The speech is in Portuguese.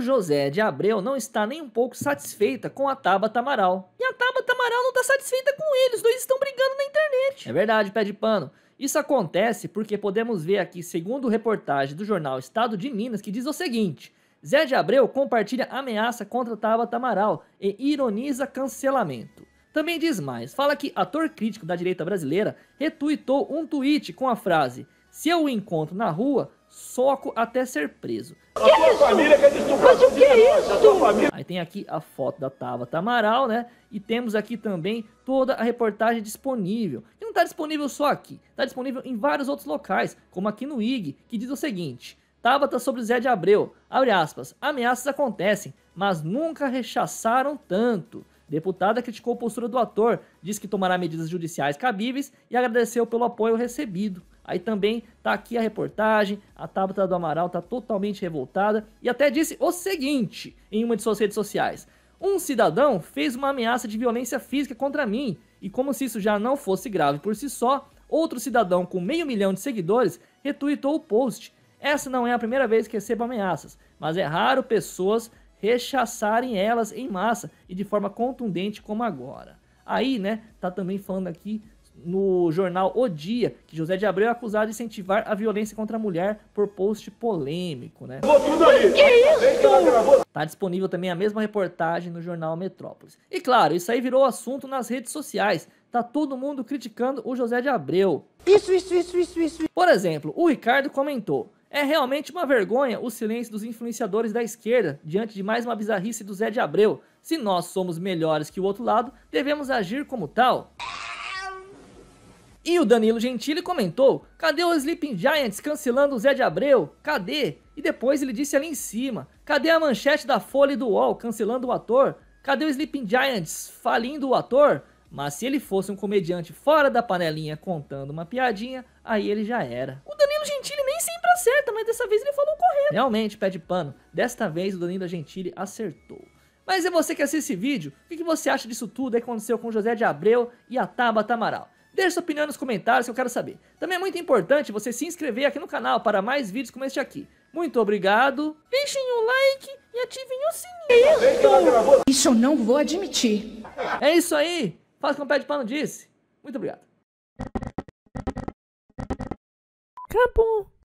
José de Abreu não está nem um pouco satisfeita com a Tabata Amaral. E a Tabata Amaral não está satisfeita com ele, os dois estão brigando na internet. É verdade, pé de pano. Isso acontece porque podemos ver aqui, segundo reportagem do jornal Estado de Minas, que diz o seguinte: Zé de Abreu compartilha ameaça contra Tabata Amaral e ironiza cancelamento. Também diz mais, fala que ator crítico da direita brasileira retuitou um tweet com a frase: Se eu o encontro na rua, soco até ser preso. A sua família quer Aí tem aqui a foto da Tabata Amaral, né? E temos aqui também toda a reportagem disponível. Que não está disponível só aqui, está disponível em vários outros locais, como aqui no IG, que diz o seguinte: Tabata tá sobre Zé de Abreu, abre aspas, ameaças acontecem, mas nunca rechaçaram tanto. Deputada criticou a postura do ator, disse que tomará medidas judiciais cabíveis e agradeceu pelo apoio recebido. Aí também tá aqui a reportagem, a Tabata do Amaral tá totalmente revoltada e até disse o seguinte em uma de suas redes sociais: "Um cidadão fez uma ameaça de violência física contra mim e como se isso já não fosse grave por si só, outro cidadão com meio milhão de seguidores retuitou o post. Essa não é a primeira vez que recebo ameaças, mas é raro pessoas rechaçarem elas em massa e de forma contundente como agora." Aí, né, tá também falando aqui no jornal O Dia que José de Abreu é acusado de incentivar a violência contra a mulher por post polêmico, né? tudo aí. Que isso? Tá disponível também a mesma reportagem no jornal Metrópolis. E claro, isso aí virou assunto nas redes sociais. Tá todo mundo criticando o José de Abreu. Isso, isso, isso, isso, isso. Por exemplo, o Ricardo comentou: é realmente uma vergonha o silêncio dos influenciadores da esquerda diante de mais uma bizarrice do Zé de Abreu. Se nós somos melhores que o outro lado, devemos agir como tal. E o Danilo Gentili comentou: cadê o Sleeping Giants cancelando o Zé de Abreu? Cadê? E depois ele disse ali em cima: cadê a manchete da Folha e do UOL cancelando o ator? Cadê o Sleeping Giants falindo o ator? Mas se ele fosse um comediante fora da panelinha contando uma piadinha, aí ele já era. O Danilo Gentili nem sempre acerta, mas dessa vez ele falou correto. Realmente, pé de pano, desta vez o Danilo Gentili acertou. Mas é você que assiste esse vídeo, o que você acha disso tudo que aconteceu com José de Abreu e a Tabata Amaral? Deixe sua opinião nos comentários que eu quero saber. Também é muito importante você se inscrever aqui no canal para mais vídeos como este aqui. Muito obrigado, deixem o like e ativem o sininho. Isso eu não vou admitir. É isso aí, faz como o Pé de Pano disse. Muito obrigado. Acabou.